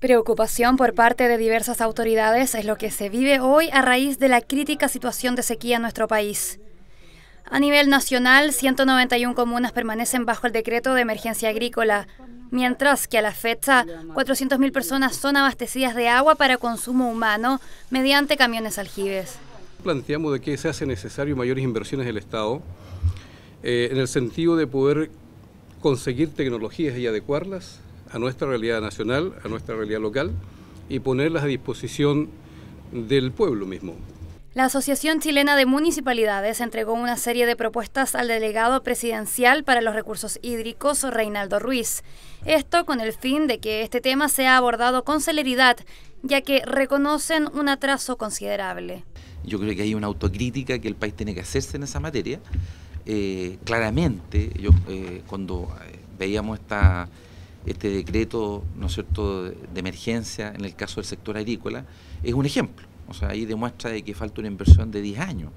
Preocupación por parte de diversas autoridades es lo que se vive hoy a raíz de la crítica situación de sequía en nuestro país. A nivel nacional, 191 comunas permanecen bajo el decreto de emergencia agrícola, mientras que a la fecha 400.000 personas son abastecidas de agua para consumo humano mediante camiones aljibes. Planteamos de que se hace necesario mayores inversiones del Estado eh, en el sentido de poder conseguir tecnologías y adecuarlas a nuestra realidad nacional, a nuestra realidad local y ponerlas a disposición del pueblo mismo. La Asociación Chilena de Municipalidades entregó una serie de propuestas al delegado presidencial para los recursos hídricos, Reinaldo Ruiz. Esto con el fin de que este tema sea abordado con celeridad, ya que reconocen un atraso considerable. Yo creo que hay una autocrítica que el país tiene que hacerse en esa materia. Eh, claramente, yo, eh, cuando eh, veíamos esta este decreto, ¿no es cierto?, de emergencia en el caso del sector agrícola, es un ejemplo. O sea, ahí demuestra de que falta una inversión de 10 años.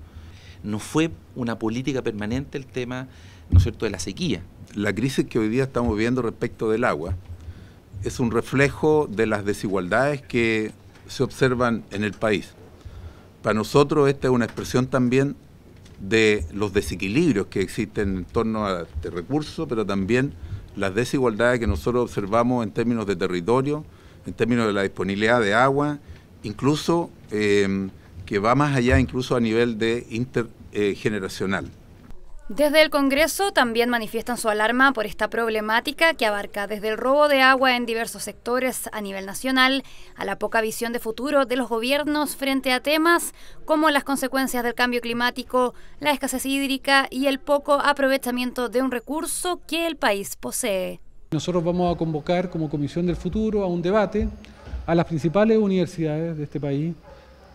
No fue una política permanente el tema, ¿no es cierto?, de la sequía. La crisis que hoy día estamos viendo respecto del agua es un reflejo de las desigualdades que se observan en el país. Para nosotros esta es una expresión también de los desequilibrios que existen en torno a este recurso, pero también las desigualdades que nosotros observamos en términos de territorio, en términos de la disponibilidad de agua, incluso eh, que va más allá, incluso a nivel de intergeneracional. Desde el Congreso también manifiestan su alarma por esta problemática que abarca desde el robo de agua en diversos sectores a nivel nacional a la poca visión de futuro de los gobiernos frente a temas como las consecuencias del cambio climático, la escasez hídrica y el poco aprovechamiento de un recurso que el país posee. Nosotros vamos a convocar como Comisión del Futuro a un debate a las principales universidades de este país,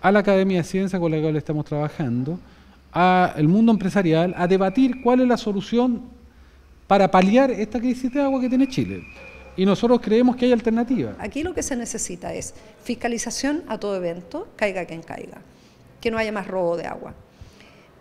a la Academia de Ciencias con la cual estamos trabajando, al mundo empresarial a debatir cuál es la solución para paliar esta crisis de agua que tiene Chile. Y nosotros creemos que hay alternativas. Aquí lo que se necesita es fiscalización a todo evento, caiga quien caiga, que no haya más robo de agua.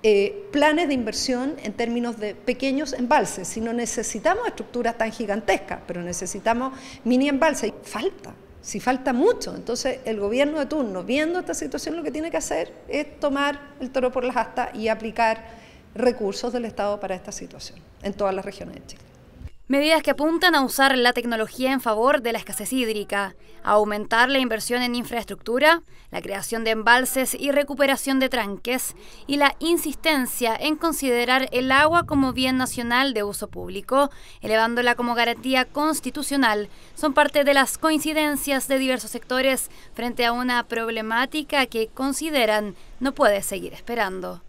Eh, planes de inversión en términos de pequeños embalses, si no necesitamos estructuras tan gigantescas, pero necesitamos mini embalses. Falta, si falta mucho. Entonces, el gobierno de turno, viendo esta situación, lo que tiene que hacer es tomar el toro por las astas y aplicar recursos del Estado para esta situación en todas las regiones de Chile. Medidas que apuntan a usar la tecnología en favor de la escasez hídrica, a aumentar la inversión en infraestructura, la creación de embalses y recuperación de tranques, y la insistencia en considerar el agua como bien nacional de uso público, elevándola como garantía constitucional, son parte de las coincidencias de diversos sectores frente a una problemática que consideran no puede seguir esperando.